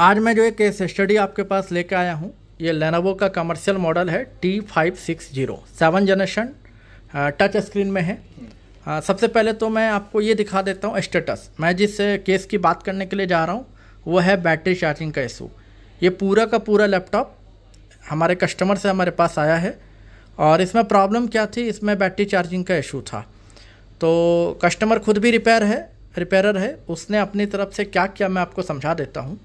आज मैं जो एक केस स्टडी आपके पास लेके आया हूँ ये लेनोवो का कमर्शियल मॉडल है T five six zero seven generation touch screen में है आ, सबसे पहले तो मैं आपको ये दिखा देता हूँ स्टेटस मैं जिस केस की बात करने के लिए जा रहा हूँ वो है बैटरी चार्जिंग का इशू ये पूरा का पूरा लैपटॉप हमारे कस्टमर से हमारे पास आया है और इसमें प्रॉब्लम क्या थी इसमें बैटरी चार्जिंग का इशू था तो कस्टमर खुद भी रिपेयर है रिपेयरर है उसने अपनी तरफ से क्या किया मैं आपको समझा देता हूँ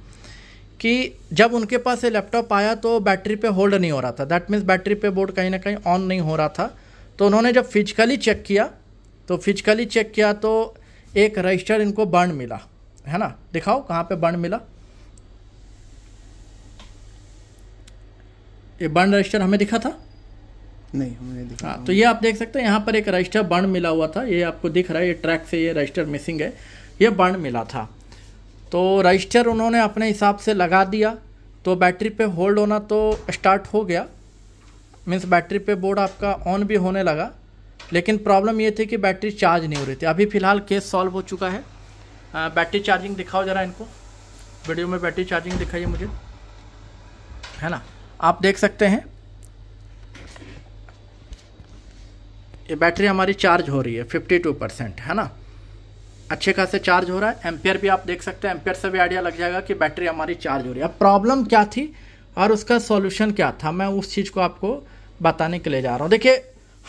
कि जब उनके पास ये लैपटॉप आया तो बैटरी पे होल्ड नहीं हो रहा था दैट मीन्स बैटरी पे बोर्ड कहीं ना कहीं ऑन नहीं हो रहा था तो उन्होंने जब फिजिकली चेक किया तो फिजिकली चेक किया तो एक रजिस्टर इनको बर्न मिला है ना दिखाओ कहाँ पे बर्न मिला ये बर्न रजिस्टर हमें दिखा था नहीं हमने दिखा हाँ तो ये आप देख सकते हैं यहाँ पर एक रजिस्टर बाण मिला हुआ था ये आपको दिख रहा है ये ट्रैक से ये रजिस्टर मिसिंग है ये बाण मिला था तो रजिस्टर उन्होंने अपने हिसाब से लगा दिया तो बैटरी पे होल्ड होना तो स्टार्ट हो गया मीन्स बैटरी पे बोर्ड आपका ऑन भी होने लगा लेकिन प्रॉब्लम ये थी कि बैटरी चार्ज नहीं हो रही थी अभी फ़िलहाल केस सॉल्व हो चुका है आ, बैटरी चार्जिंग दिखाओ ज़रा इनको वीडियो में बैटरी चार्जिंग दिखाइए मुझे है ना आप देख सकते हैं ये बैटरी हमारी चार्ज हो रही है फिफ्टी टू परसेंट है ना अच्छे खासे चार्ज हो रहा है एम्पियर भी आप देख सकते हैं एम्पियर से भी आइडिया लग जाएगा कि बैटरी हमारी चार्ज हो रही है अब प्रॉब्लम क्या थी और उसका सॉल्यूशन क्या था मैं उस चीज़ को आपको बताने के लिए जा रहा हूँ देखिए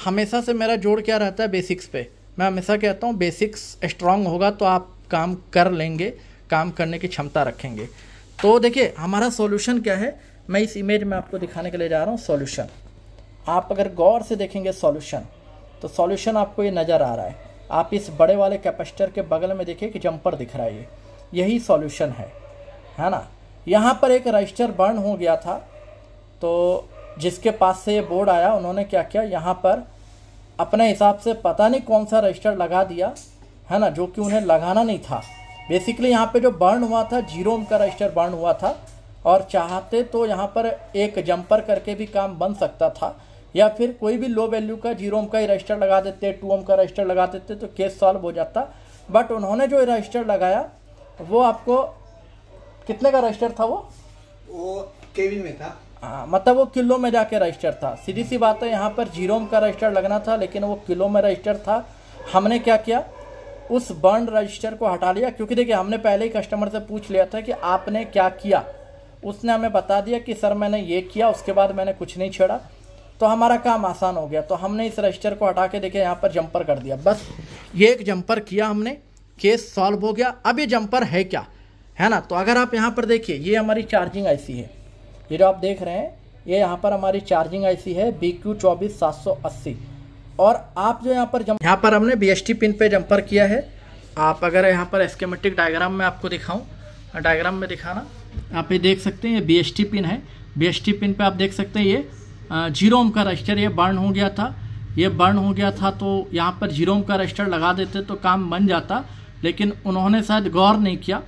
हमेशा से मेरा जोड़ क्या रहता है बेसिक्स पे मैं हमेशा कहता हूँ बेसिक्स स्ट्रांग होगा तो आप काम कर लेंगे काम करने की क्षमता रखेंगे तो देखिए हमारा सॉल्यूशन क्या है मैं इस इमेज में आपको दिखाने के लिए जा रहा हूँ सॉल्यूशन आप अगर गौर से देखेंगे सॉल्यूशन तो सॉल्यूशन आपको ये नज़र आ रहा है आप इस बड़े वाले कैपेसिटर के बगल में देखिए कि जंपर दिख रहा है ये यही सॉल्यूशन है है ना यहाँ पर एक रजिस्टर बर्न हो गया था तो जिसके पास से ये बोर्ड आया उन्होंने क्या किया यहाँ पर अपने हिसाब से पता नहीं कौन सा रजिस्टर लगा दिया है ना जो कि उन्हें लगाना नहीं था बेसिकली यहाँ पे जो बर्न हुआ था जीरो का रजिस्टर बर्न हुआ था और चाहते तो यहाँ पर एक जंपर करके भी काम बन सकता था या फिर कोई भी लो वैल्यू का जीरो ओम का ही रजिस्टर लगा देते टू ओम का रजिस्टर लगा देते तो केस सॉल्व हो जाता बट उन्होंने जो रजिस्टर लगाया वो आपको कितने का रजिस्टर था वो वो केविन में था हाँ मतलब वो किलो में जाके रजिस्टर था सीधी सी बात है यहाँ पर जीरो का रजिस्टर लगना था लेकिन वो किलो में रजिस्टर था हमने क्या किया उस बर्न रजिस्टर को हटा लिया क्योंकि देखिए हमने पहले ही कस्टमर से पूछ लिया था कि आपने क्या किया उसने हमें बता दिया कि सर मैंने ये किया उसके बाद मैंने कुछ नहीं छेड़ा तो हमारा काम आसान हो गया तो हमने इस रजिस्टर को हटा के देखे यहाँ पर जंपर कर दिया बस ये एक जंपर किया हमने केस सॉल्व हो गया अब ये जंपर है क्या है ना तो अगर आप यहाँ पर देखिए ये हमारी चार्जिंग आईसी है ये जो आप देख रहे हैं ये यहाँ पर हमारी चार्जिंग आईसी है बी क्यू चौबीस सात सौ अस्सी और आप जो यहाँ पर यहाँ पर हमने बी एस टी पिन पर जंपर किया है आप अगर यहाँ पर एस्केमेटिक डायग्राम में आपको दिखाऊँ डायग्राम में दिखाना आप ये देख सकते हैं ये बी एस टी पिन है बी एस टी पिन पर आप देख सकते हैं ये जीरोम का रजिस्टर ये बर्न हो गया था ये बर्न हो गया था तो यहाँ पर जीरोम का रजिस्टर लगा देते तो काम बन जाता लेकिन उन्होंने शायद गौर नहीं किया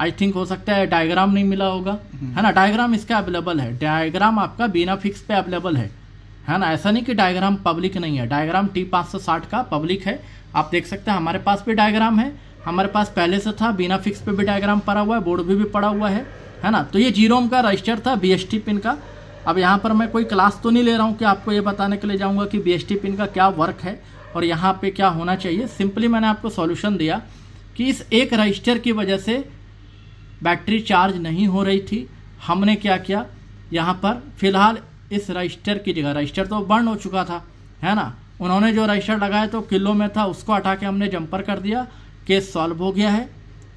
आई थिंक हो सकता है डायग्राम नहीं मिला होगा हम्म। है ना डायग्राम इसका अवेलेबल है डायग्राम आपका बिना फिक्स पे अवेलेबल है है ना ऐसा नहीं कि डायग्राम पब्लिक नहीं है डायग्राम टी पाँच का पब्लिक है आप देख सकते हैं हमारे पास भी डायग्राम है हमारे पास पहले से था बिना फिक्स पे भी डायग्राम पड़ा हुआ है बोर्ड भी, भी पड़ा हुआ है है ना तो ये जीरोम का रजिस्टर था बी पिन का अब यहाँ पर मैं कोई क्लास तो नहीं ले रहा हूँ कि आपको ये बताने के लिए जाऊँगा कि बी पिन का क्या वर्क है और यहाँ पे क्या होना चाहिए सिंपली मैंने आपको सॉल्यूशन दिया कि इस एक रजिस्टर की वजह से बैटरी चार्ज नहीं हो रही थी हमने क्या किया यहाँ पर फिलहाल इस रजिस्टर की जगह रजिस्टर तो बर्न हो चुका था है ना उन्होंने जो रजिस्टर लगाया तो किलो में था उसको हटा के हमने जंपर कर दिया केस सॉल्व हो गया है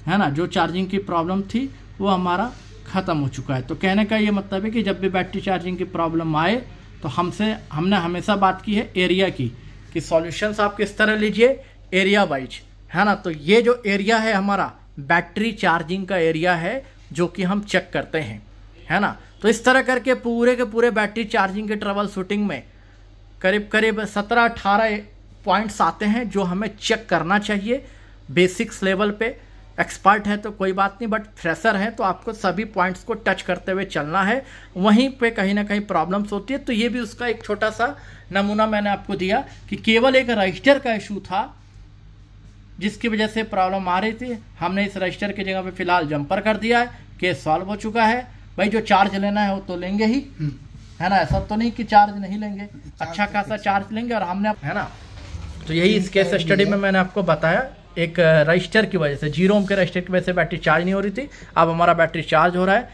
है ना जो चार्जिंग की प्रॉब्लम थी वो हमारा ख़त्म हो चुका है तो कहने का ये मतलब है कि जब भी बैटरी चार्जिंग की प्रॉब्लम आए तो हमसे हमने हमेशा बात की है एरिया की कि सॉल्यूशंस आप किस तरह लीजिए एरिया वाइज है ना तो ये जो एरिया है हमारा बैटरी चार्जिंग का एरिया है जो कि हम चेक करते हैं है ना तो इस तरह करके पूरे के पूरे बैटरी चार्जिंग के ट्रबल शूटिंग में करीब करीब सत्रह अठारह पॉइंट्स आते हैं जो हमें चेक करना चाहिए बेसिक्स लेवल पे एक्सपर्ट है तो कोई बात नहीं बट फ्रेशर है तो आपको सभी पॉइंट्स को टच करते हुए चलना है वहीं पे कहीं ना कहीं प्रॉब्लम्स होती है तो ये भी उसका एक छोटा सा नमूना मैंने आपको दिया कि केवल एक रजिस्टर का इशू था जिसकी वजह से प्रॉब्लम आ रही थी हमने इस रजिस्टर की जगह पर फिलहाल जंपर कर दिया है केस सॉल्व हो चुका है भाई जो चार्ज लेना है वो तो लेंगे ही हम्म। है ना ऐसा तो नहीं कि चार्ज नहीं लेंगे अच्छा खासा चार्ज लेंगे और हमने है ना तो यही इस केस स्टडी में मैंने आपको बताया एक रजिस्टर की वजह से जीरो के रजिस्टर की वजह से बैटरी चार्ज नहीं हो रही थी अब हमारा बैटरी चार्ज हो रहा है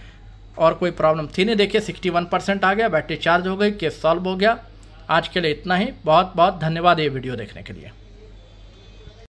और कोई प्रॉब्लम थी नहीं देखिए 61 परसेंट आ गया बैटरी चार्ज हो गई केस सॉल्व हो गया आज के लिए इतना ही बहुत बहुत धन्यवाद ये वीडियो देखने के लिए